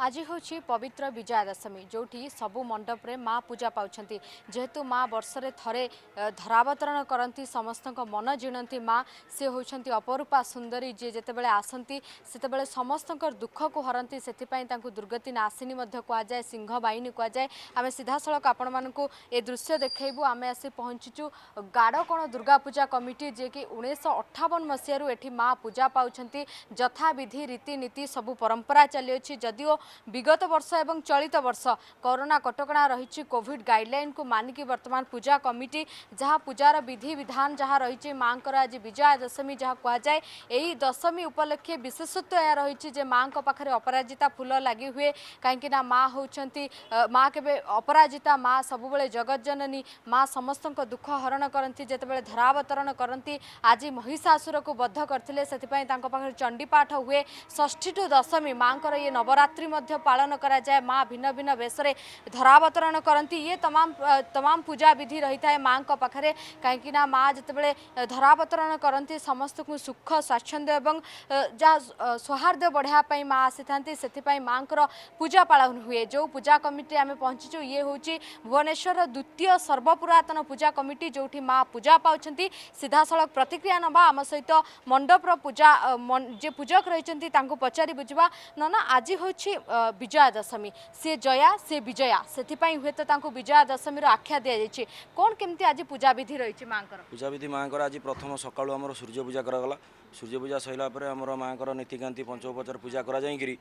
आज हौँ पवित्र विजया दशमी जो सबै मण्डप माउन् जिहे मासे थोरै धरावतरण कति समस्त मन से माउन् अपरूपा सुन्दरी जिबेला आसेबे समस्तको दुःखको हरेसप दुर्गति नसिन कुरा सिंहवाई कुए आमे सिधासल आपण मुख्यु ए दृश्य देखैबु अस पहचिचु दुर्गा पूजा कमिटी जि उस अठाउन मसहु ए पूजा पार्थ जथा विधि रीति नीति सबै परम्परा चाहिँ जद्यो ବିଗତ ବର୍ଷ ଏବଂ ଚଳିତ ବର୍ଷ କରୋନା କଟକଣା ରହିଛି କୋଭିଡ଼ ଗାଇଡ଼ଲାଇନ୍କୁ ମାନିକି ବର୍ତ୍ତମାନ ପୂଜା କମିଟି ଯାହା ପୂଜାର ବିଧିବିଧାନ ଯାହା ରହିଛି ମାଆଙ୍କର ଆଜି ବିଜୟା ଦଶମୀ ଯାହା କୁହାଯାଏ ଏହି ଦଶମୀ ଉପଲକ୍ଷେ ବିଶେଷତ୍ୱ ଏହା ରହିଛି ଯେ ମାଆଙ୍କ ପାଖରେ ଅପରାଜିତା ଫୁଲ ଲାଗି ହୁଏ କାହିଁକିନା ମାଆ ହେଉଛନ୍ତି ମାଆ କେବେ ଅପରାଜିତା ମାଆ ସବୁବେଳେ ଜଗଜ୍ଜନନୀ ମାଆ ସମସ୍ତଙ୍କ ଦୁଃଖ ହରଣ କରନ୍ତି ଯେତେବେଳେ ଧରାବତରଣ କରନ୍ତି ଆଜି ମହିଷାସୁରକୁ ବଦ୍ଧ କରିଥିଲେ ସେଥିପାଇଁ ତାଙ୍କ ପାଖରେ ଚଣ୍ଡିପାଠ ହୁଏ ଷଷ୍ଠୀ ଟୁ ଦଶମୀ ମାଆଙ୍କର ଇଏ ନବରାତ୍ରି ମଧ୍ୟ ପାଳନ କରାଯାଏ ମା ଭିନ୍ନ ଭିନ୍ନ ବେଶରେ ଧରାବତରଣ କରନ୍ତି ଇଏ ତମାମ ତମାମ ପୂଜା ବିଧି ରହିଥାଏ ମାଆଙ୍କ ପାଖରେ କାହିଁକିନା ମା ଯେତେବେଳେ ଧରାବତରଣ କରନ୍ତି ସମସ୍ତଙ୍କୁ ସୁଖ ସ୍ୱାଚ୍ଛନ୍ଦ୍ୟ ଏବଂ ଯାହା ସୌହାର୍ଦ୍ଦ୍ୟ ବଢ଼ାଇବା ପାଇଁ ମା ଆସିଥାନ୍ତି ସେଥିପାଇଁ ମାଙ୍କର ପୂଜା ପାଳନ ହୁଏ ଯେଉଁ ପୂଜା କମିଟି ଆମେ ପହଞ୍ଚିଛୁ ଇଏ ହେଉଛି ଭୁବନେଶ୍ୱରର ଦ୍ୱିତୀୟ ସର୍ବପୁରାତନ ପୂଜା କମିଟି ଯେଉଁଠି ମା ପୂଜା ପାଉଛନ୍ତି ସିଧାସଳଖ ପ୍ରତିକ୍ରିୟା ନେବା ଆମ ସହିତ ମଣ୍ଡପର ପୂଜା ଯିଏ ପୂଜକ ରହିଛନ୍ତି ତାଙ୍କୁ ପଚାରି ବୁଝିବା ନନା ଆଜି ହେଉଛି ବିଜୟା ଦଶମୀ ସିଏ ଜୟା ସିଏ ବିଜୟା ସେଥିପାଇଁ ହୁଏତ ତାଙ୍କୁ ବିଜୟା ଦଶମୀର ଆଖ୍ୟା ଦିଆଯାଇଛି କ'ଣ କେମିତି ଆଜି ପୂଜାବିଧି ରହିଛି ମାଆଙ୍କର ପୂଜାବିଧି ମାଆଙ୍କର ଆଜି ପ୍ରଥମ ସକାଳୁ ଆମର ସୂର୍ଯ୍ୟ ପୂଜା କରାଗଲା ସୂର୍ଯ୍ୟ ପୂଜା ସରିଲା ପରେ ଆମର ମାଆଙ୍କର ନୀତିକାନ୍ତି ପଞ୍ଚ ଉପଚାର ପୂଜା କରାଯାଇକିରି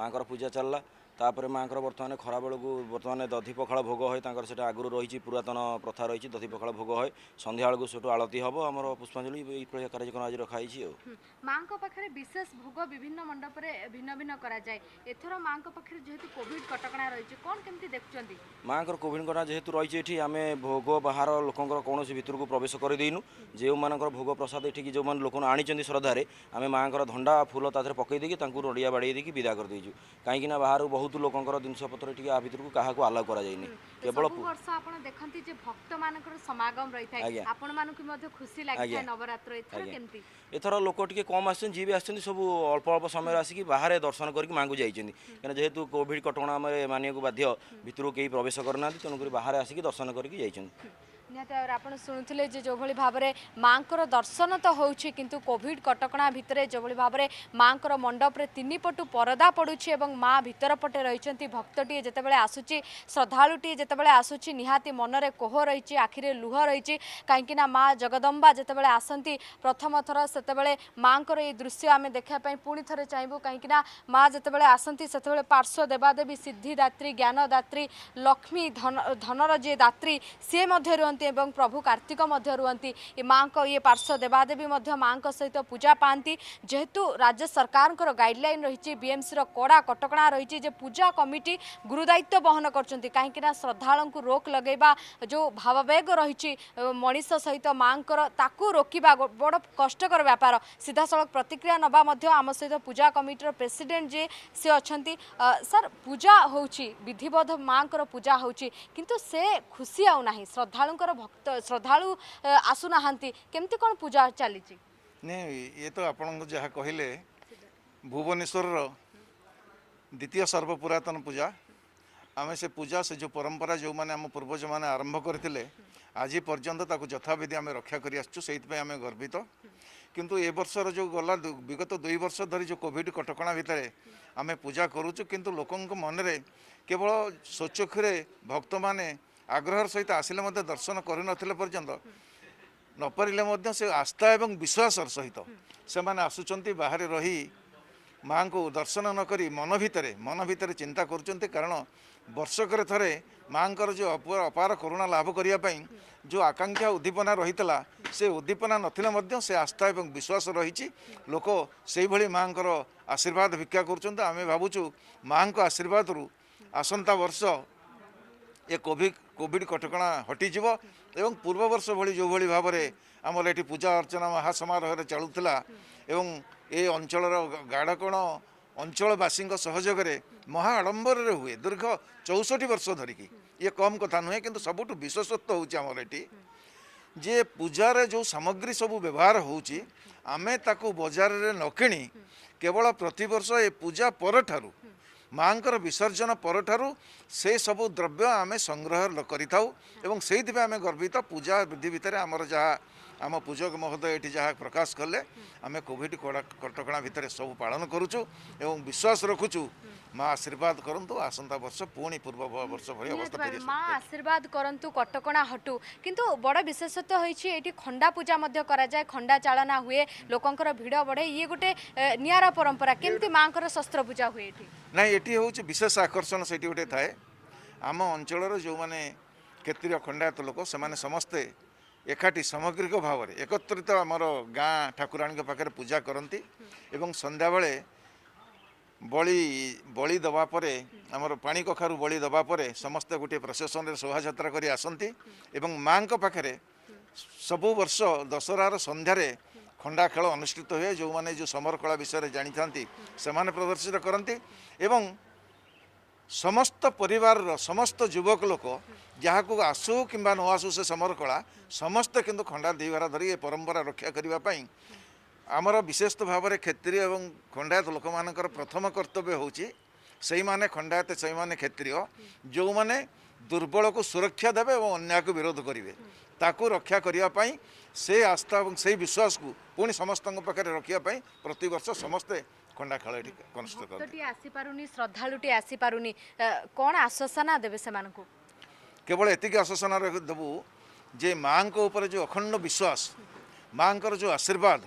ମାଆଙ୍କର ପୂଜା ଚାଲିଲା ତାପରେ ମାଆଙ୍କର ବର୍ତ୍ତମାନ ଖରାବେଳକୁ ବର୍ତ୍ତମାନ ଦଧି ପଖାଳ ଭୋଗ ହଏ ତାଙ୍କର ସେଟା ଆଗରୁ ରହିଛି ପୁରାତନ ପ୍ରଥା ରହିଛି ଦଧି ପଖାଳ ଭୋଗ ହଏ ସନ୍ଧ୍ୟାବେଳକୁ ସେଠୁ ଆଳତି ହେବ ଆମର ପୁଷ୍ପାଞ୍ଜଳି ଏଇଭଳିଆ କାର୍ଯ୍ୟକ୍ରମ ଆଜି ରଖାଯାଇଛି ଆଉ ମାଆଙ୍କ ପାଖରେ ବିଶେଷ ଭୋଗ ବିଭିନ୍ନ ମଣ୍ଡପରେ ଭିନ୍ନ ଭିନ୍ନ କରାଯାଏ ଏଥର ମାଆଙ୍କ ପାଖରେ ଯେହେତୁ କୋଭିଡ କଟକଣା ରହିଛି କ'ଣ କେମିତି ଦେଖୁଛନ୍ତି ମାଆଙ୍କର କୋଭିଡ କଟକଣା ଯେହେତୁ ରହିଛି ଏଠି ଆମେ ଭୋଗ ବାହାର ଲୋକଙ୍କର କୌଣସି ଭିତରକୁ ପ୍ରବେଶ କରିଦେଇନୁ ଯେଉଁମାନଙ୍କର ଭୋଗ ପ୍ରସାଦ ଏଠିକି ଯେଉଁମାନେ ଲୋକମାନେ ଆଣିଛନ୍ତି ଶ୍ରଦ୍ଧାରେ ଆମେ ମାଆଙ୍କର ଧଣ୍ଡା ଫୁଲ ତା ଦେହରେ ପକାଇ ଦେଇକି ତାଙ୍କୁ ନଡ଼ିଆ ବାଡ଼େଇ ଦେଇକି ବିଦା କରିଦେଇଛୁ କାହିଁକିନା ବାହାରୁ ବହୁତ ବହୁତ ଲୋକଙ୍କର ଜିନିଷପତ୍ର ଟିକେ ଆ ଭିତରକୁ କାହାକୁ ଆଲାଉ କରାଯାଇନି କେବଳ ବର୍ଷ ଆପଣ ଦେଖନ୍ତି ଯେ ଭକ୍ତମାନଙ୍କର ସମାଗମ ରହିଥାଏ ଆପଣମାନଙ୍କୁ ମଧ୍ୟ ଖୁସି ଲାଗିଥାଏ ନବରାତ୍ର ଏଥର କେମିତି ଏଥର ଲୋକ ଟିକେ କମ୍ ଆସିଛନ୍ତି ଯିଏ ବି ଆସିଛନ୍ତି ସବୁ ଅଳ୍ପ ଅଳ୍ପ ସମୟରେ ଆସିକି ବାହାରେ ଦର୍ଶନ କରିକି ମାଙ୍ଗୁ ଯାଇଛନ୍ତି କାରଣ ଯେହେତୁ କୋଭିଡ଼ କଟକଣା ଆମେ ମାନିବାକୁ ବାଧ୍ୟ ଭିତରକୁ କେହି ପ୍ରବେଶ କରୁନାହାନ୍ତି ତେଣୁକରି ବାହାରେ ଆସିକି ଦର୍ଶନ କରିକି ଯାଇଛନ୍ତି ନିହାତି ଭାବରେ ଆପଣ ଶୁଣୁଥିଲେ ଯେ ଯେଉଁଭଳି ଭାବରେ ମାଙ୍କର ଦର୍ଶନ ତ ହେଉଛି କିନ୍ତୁ କୋଭିଡ଼ କଟକଣା ଭିତରେ ଯେଉଁଭଳି ଭାବରେ ମାଙ୍କର ମଣ୍ଡପରେ ତିନିପଟୁ ପରଦା ପଡ଼ୁଛି ଏବଂ ମା ଭିତର ପଟେ ରହିଛନ୍ତି ଭକ୍ତଟିଏ ଯେତେବେଳେ ଆସୁଛି ଶ୍ରଦ୍ଧାଳୁଟିଏ ଯେତେବେଳେ ଆସୁଛି ନିହାତି ମନରେ କୋହ ରହିଛି ଆଖିରେ ଲୁହ ରହିଛି କାହିଁକିନା ମା ଜଗଦମ୍ବା ଯେତେବେଳେ ଆସନ୍ତି ପ୍ରଥମ ଥର ସେତେବେଳେ ମାଙ୍କର ଏଇ ଦୃଶ୍ୟ ଆମେ ଦେଖିବା ପାଇଁ ପୁଣି ଥରେ ଚାହିଁବୁ କାହିଁକିନା ମା ଯେତେବେଳେ ଆସନ୍ତି ସେତେବେଳେ ପାର୍ଶ୍ୱ ଦେବାଦେବୀ ସିଦ୍ଧିଦାତ୍ରୀ ଜ୍ଞାନଦାତ୍ରୀ ଲକ୍ଷ୍ମୀ ଧନ ଧନର ଯିଏ ଦାତ୍ରୀ ସିଏ ମଧ୍ୟ ରୁହନ୍ତି ଏବଂ ପ୍ରଭୁ କାର୍ତ୍ତିକ ମଧ୍ୟ ରୁହନ୍ତି ମାଆଙ୍କ ଇଏ ପାର୍ଶ୍ୱ ଦେବାଦେବୀ ମଧ୍ୟ ମାଆଙ୍କ ସହିତ ପୂଜା ପାଆନ୍ତି ଯେହେତୁ ରାଜ୍ୟ ସରକାରଙ୍କର ଗାଇଡ଼ଲାଇନ୍ ରହିଛି ବିଏମ୍ସିର କଡ଼ା କଟକଣା ରହିଛି ଯେ ପୂଜା କମିଟି ଗୁରୁଦାୟିତ୍ୱ ବହନ କରୁଛନ୍ତି କାହିଁକିନା ଶ୍ରଦ୍ଧାଳୁଙ୍କୁ ରୋକ ଲଗାଇବା ଯେଉଁ ଭାବାବେଗ ରହିଛି ମଣିଷ ସହିତ ମାଆଙ୍କର ତାକୁ ରୋକିବା ବଡ଼ କଷ୍ଟକର ବ୍ୟାପାର ସିଧାସଳଖ ପ୍ରତିକ୍ରିୟା ନେବା ମଧ୍ୟ ଆମ ସହିତ ପୂଜା କମିଟିର ପ୍ରେସିଡେଣ୍ଟ ଯିଏ ସେ ଅଛନ୍ତି ସାର୍ ପୂଜା ହେଉଛି ବିଧିବଦ୍ଧ ମାଆଙ୍କର ପୂଜା ହେଉଛି କିନ୍ତୁ ସେ ଖୁସି ଆଉ ନାହିଁ ଶ୍ରଦ୍ଧାଳୁଙ୍କ ଆପଣଙ୍କର ଭକ୍ତ ଶ୍ରଦ୍ଧାଳୁ ଆସୁନାହାନ୍ତି କେମିତି କ'ଣ ପୂଜା ଚାଲିଛି ଇଏ ତ ଆପଣଙ୍କୁ ଯାହା କହିଲେ ଭୁବନେଶ୍ୱରର ଦ୍ୱିତୀୟ ସର୍ବପୁରାତନ ପୂଜା ଆମେ ସେ ପୂଜା ସେ ଯେଉଁ ପରମ୍ପରା ଯେଉଁମାନେ ଆମ ପୂର୍ବଜମାନେ ଆରମ୍ଭ କରିଥିଲେ ଆଜି ପର୍ଯ୍ୟନ୍ତ ତାକୁ ଯଥାବିଧି ଆମେ ରକ୍ଷା କରି ଆସିଛୁ ସେଇଥିପାଇଁ ଆମେ ଗର୍ବିତ କିନ୍ତୁ ଏ ବର୍ଷର ଯେଉଁ ଗଲା ବିଗତ ଦୁଇ ବର୍ଷ ଧରି ଯେଉଁ କୋଭିଡ଼ କଟକଣା ଭିତରେ ଆମେ ପୂଜା କରୁଛୁ କିନ୍ତୁ ଲୋକଙ୍କ ମନରେ କେବଳ ସ୍ୱଚକ୍ଷୁରେ ଭକ୍ତମାନେ ଆଗ୍ରହର ସହିତ ଆସିଲେ ମଧ୍ୟ ଦର୍ଶନ କରିନଥିଲେ ପର୍ଯ୍ୟନ୍ତ ନପାରିଲେ ମଧ୍ୟ ସେ ଆସ୍ଥା ଏବଂ ବିଶ୍ୱାସର ସହିତ ସେମାନେ ଆସୁଛନ୍ତି ବାହାରେ ରହି ମାଆଙ୍କୁ ଦର୍ଶନ ନ କରି ମନ ଭିତରେ ମନ ଭିତରେ ଚିନ୍ତା କରୁଛନ୍ତି କାରଣ ବର୍ଷକରେ ଥରେ ମାଆଙ୍କର ଯେଉଁ ଅପର ଅପାର କରୁଣା ଲାଭ କରିବା ପାଇଁ ଯେଉଁ ଆକାଂକ୍ଷା ଉଦ୍ଦୀପନା ରହିଥିଲା ସେ ଉଦ୍ଦୀପନା ନଥିଲେ ମଧ୍ୟ ସେ ଆସ୍ଥା ଏବଂ ବିଶ୍ୱାସ ରହିଛି ଲୋକ ସେହିଭଳି ମାଆଙ୍କର ଆଶୀର୍ବାଦ ଭିକ୍ଷା କରୁଛନ୍ତି ଆମେ ଭାବୁଛୁ ମାଆଙ୍କ ଆଶୀର୍ବାଦରୁ ଆସନ୍ତା ବର୍ଷ ଏ କୋଭିଡ଼ କୋଭିଡ଼ କଟକଣା ହଟିଯିବ ଏବଂ ପୂର୍ବ ବର୍ଷ ଭଳି ଯେଉଁଭଳି ଭାବରେ ଆମର ଏଠି ପୂଜା ଅର୍ଚ୍ଚନା ମହାସମାରୋହରେ ଚାଲୁଥିଲା ଏବଂ ଏ ଅଞ୍ଚଳର ଗାଢ଼କୋଣ ଅଞ୍ଚଳବାସୀଙ୍କ ସହଯୋଗରେ ମହା ଆଡ଼ମ୍ବରରେ ହୁଏ ଦୀର୍ଘ ଚଉଷଠି ବର୍ଷ ଧରିକି ଇଏ କମ୍ କଥା ନୁହେଁ କିନ୍ତୁ ସବୁଠୁ ବିଶେଷତ୍ଵ ହେଉଛି ଆମର ଏଠି ଯେ ପୂଜାରେ ଯେଉଁ ସାମଗ୍ରୀ ସବୁ ବ୍ୟବହାର ହେଉଛି ଆମେ ତାକୁ ବଜାରରେ ନ କିଣି କେବଳ ପ୍ରତିବର୍ଷ ଏ ପୂଜା ପରଠାରୁ ମାଆଙ୍କର ବିସର୍ଜନ ପରଠାରୁ ସେ ସବୁ ଦ୍ରବ୍ୟ ଆମେ ସଂଗ୍ରହ କରିଥାଉ ଏବଂ ସେଇଥିପାଇଁ ଆମେ ଗର୍ବିତ ପୂଜା ବିଧି ଭିତରେ ଆମର ଯାହା ଆମ ପୂଜକ ମହୋଦୟ ଏଠି ଯାହା ପ୍ରକାଶ କଲେ ଆମେ କୋଭିଡ଼ କଟକଣା ଭିତରେ ସବୁ ପାଳନ କରୁଛୁ ଏବଂ ବିଶ୍ୱାସ ରଖୁଛୁ ମା ଆଶୀର୍ବାଦ କରନ୍ତୁ ଆସନ୍ତା ବର୍ଷ ପୁଣି ପୂର୍ବ ବର୍ଷ ଭଳି ଅବସ୍ଥା ମା ଆଶୀର୍ବାଦ କରନ୍ତୁ କଟକଣା ହଟୁ କିନ୍ତୁ ବଡ଼ ବିଶେଷତ୍ୱ ହୋଇଛି ଏଠି ଖଣ୍ଡା ପୂଜା ମଧ୍ୟ କରାଯାଏ ଖଣ୍ଡା ଚାଳନା ହୁଏ ଲୋକଙ୍କର ଭିଡ଼ ବଢ଼େ ଇଏ ଗୋଟେ ନିଆରା ପରମ୍ପରା କେମିତି ମାଙ୍କର ଶସ୍ତ୍ର ପୂଜା ହୁଏ ଏଠି ନାଇଁ ଏଠି ହେଉଛି ବିଶେଷ ଆକର୍ଷଣ ସେଇଠି ଗୋଟେ ଥାଏ ଆମ ଅଞ୍ଚଳର ଯେଉଁମାନେ କ୍ଷେତ୍ରୀୟ ଖଣ୍ଡାୟତ ଲୋକ ସେମାନେ ସମସ୍ତେ ଏକାଠି ସାମଗ୍ରିକ ଭାବରେ ଏକତ୍ରିତ ଆମର ଗାଁ ଠାକୁରାଣୀଙ୍କ ପାଖରେ ପୂଜା କରନ୍ତି ଏବଂ ସନ୍ଧ୍ୟାବେଳେ ବଳି ବଳି ଦେବା ପରେ ଆମର ପାଣି କଖାରୁ ବଳି ଦେବା ପରେ ସମସ୍ତେ ଗୋଟିଏ ପ୍ରସେସନରେ ଶୋଭାଯାତ୍ରା କରି ଆସନ୍ତି ଏବଂ ମାଆଙ୍କ ପାଖରେ ସବୁ ବର୍ଷ ଦଶହରାର ସନ୍ଧ୍ୟାରେ ଖଣ୍ଡା ଖେଳ ଅନୁଷ୍ଠିତ ହୁଏ ଯେଉଁମାନେ ଯେଉଁ ସମର କଳା ବିଷୟରେ ଜାଣିଥାନ୍ତି ସେମାନେ ପ୍ରଦର୍ଶିତ କରନ୍ତି ଏବଂ ସମସ୍ତ ପରିବାରର ସମସ୍ତ ଯୁବକ ଲୋକ ଯାହାକୁ ଆସୁ କିମ୍ବା ନ ଆସୁ ସେ ସମର କଳା ସମସ୍ତେ କିନ୍ତୁ ଖଣ୍ଡା ଦିଗରା ଧରି ଏ ପରମ୍ପରା ରକ୍ଷା କରିବା ପାଇଁ ଆମର ବିଶେଷତଃ ଭାବରେ କ୍ଷେତ୍ରୀୟ ଏବଂ ଖଣ୍ଡାୟତ ଲୋକମାନଙ୍କର ପ୍ରଥମ କର୍ତ୍ତବ୍ୟ ହେଉଛି ସେଇମାନେ ଖଣ୍ଡାୟତ ସେଇମାନେ କ୍ଷେତ୍ରୀୟ ଯେଉଁମାନେ ଦୁର୍ବଳକୁ ସୁରକ୍ଷା ଦେବେ ଏବଂ ଅନ୍ୟକୁ ବିରୋଧ କରିବେ ତାକୁ ରକ୍ଷା କରିବା ପାଇଁ ସେ ଆସ୍ଥା ଏବଂ ସେଇ ବିଶ୍ୱାସକୁ ପୁଣି ସମସ୍ତଙ୍କ ପାଖରେ ରଖିବା ପାଇଁ ପ୍ରତିବର୍ଷ ସମସ୍ତେ खंडा खेल केवल एति देवु जे माँ जो अखंड विश्वास माँ जो आशीर्वाद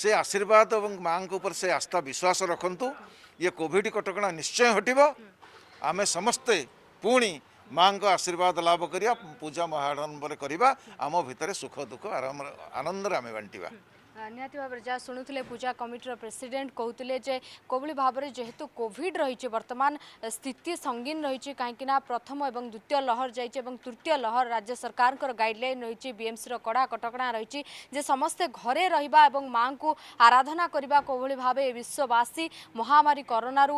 से आशीर्वाद और माँ से आस्था विश्वास रखतु ये कॉविड कटक निश्चय हटव आम समस्ते पुणी माँ का आशीर्वाद लाभ करिया पूजा महारंभ करवा आम भितर सुख दुख आराम आनंद आम बांटा ନିହାତି ଭାବରେ ଯାହା ଶୁଣୁଥିଲେ ପୂଜା କମିଟିର ପ୍ରେସିଡେଣ୍ଟ କହୁଥିଲେ ଯେ କେଉଁଭଳି ଭାବରେ ଯେହେତୁ କୋଭିଡ଼ ରହିଛି ବର୍ତ୍ତମାନ ସ୍ଥିତି ସଙ୍ଗୀନ ରହିଛି କାହିଁକିନା ପ୍ରଥମ ଏବଂ ଦ୍ୱିତୀୟ ଲହର ଯାଇଛି ଏବଂ ତୃତୀୟ ଲହର ରାଜ୍ୟ ସରକାରଙ୍କର ଗାଇଡ଼ଲାଇନ୍ ରହିଛି ବିଏମ୍ସିର କଡ଼ା କଟକଣା ରହିଛି ଯେ ସମସ୍ତେ ଘରେ ରହିବା ଏବଂ ମାଙ୍କୁ ଆରାଧନା କରିବା କେଉଁଭଳି ଭାବେ ବିଶ୍ୱବାସୀ ମହାମାରୀ କରୋନାରୁ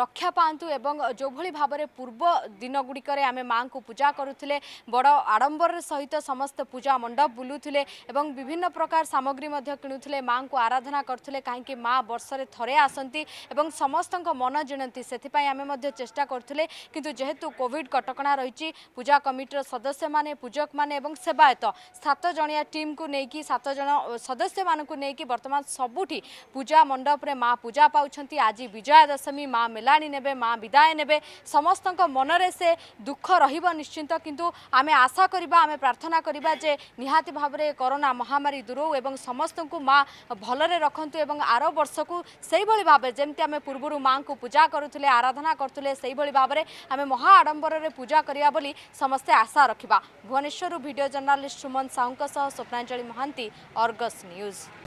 ରକ୍ଷା ପାଆନ୍ତୁ ଏବଂ ଯେଉଁଭଳି ଭାବରେ ପୂର୍ବ ଦିନଗୁଡ଼ିକରେ ଆମେ ମାଙ୍କୁ ପୂଜା କରୁଥିଲେ ବଡ଼ ଆଡ଼ମ୍ବର ସହିତ ସମସ୍ତେ ପୂଜା ମଣ୍ଡପ ବୁଲୁଥିଲେ ଏବଂ ବିଭିନ୍ନ ପ୍ରକାର ସାମଗ୍ରୀ ମଧ୍ୟ କିଣୁଥିଲେ ମାଆଙ୍କୁ ଆରାଧନା କରୁଥିଲେ କାହିଁକି ମାଆ ବର୍ଷରେ ଥରେ ଆସନ୍ତି ଏବଂ ସମସ୍ତଙ୍କ ମନ ଜିଣନ୍ତି ସେଥିପାଇଁ ଆମେ ମଧ୍ୟ ଚେଷ୍ଟା କରୁଥିଲେ କିନ୍ତୁ ଯେହେତୁ କୋଭିଡ୍ କଟକଣା ରହିଛି ପୂଜା କମିଟିର ସଦସ୍ୟମାନେ ପୂଜକମାନେ ଏବଂ ସେବାୟତ ସାତ ଜଣିଆ ଟିମ୍କୁ ନେଇକି ସାତ ଜଣ ସଦସ୍ୟମାନଙ୍କୁ ନେଇକି ବର୍ତ୍ତମାନ ସବୁଠି ପୂଜା ମଣ୍ଡପରେ ମାଆ ପୂଜା ପାଉଛନ୍ତି ଆଜି ବିଜୟା ଦଶମୀ ମାଆ ମେଲାଣି ନେବେ ମାଆ ବିଦାୟ ନେବେ ସମସ୍ତଙ୍କ ମନରେ ସେ ଦୁଃଖ ରହିବ ନିଶ୍ଚିନ୍ତ କିନ୍ତୁ ଆମେ ଆଶା କରିବା ଆମେ ପ୍ରାର୍ଥନା କରିବା ଯେ ନିହାତି ଭାବରେ କରୋନା ମହାମାରୀ ଦୂର ଏବଂ ସମସ୍ତ समस्तु मा भल आर वर्षको सहीभरि भाइ पूर्व माराधना महा आमे महाआडम्बर पूजा गरेको समस्ते आशा रकुवनश्वरू भिडियो जर्नालीस्ट सुम साहु स्वप्नाञ्जली महांती अर्गस न्यूज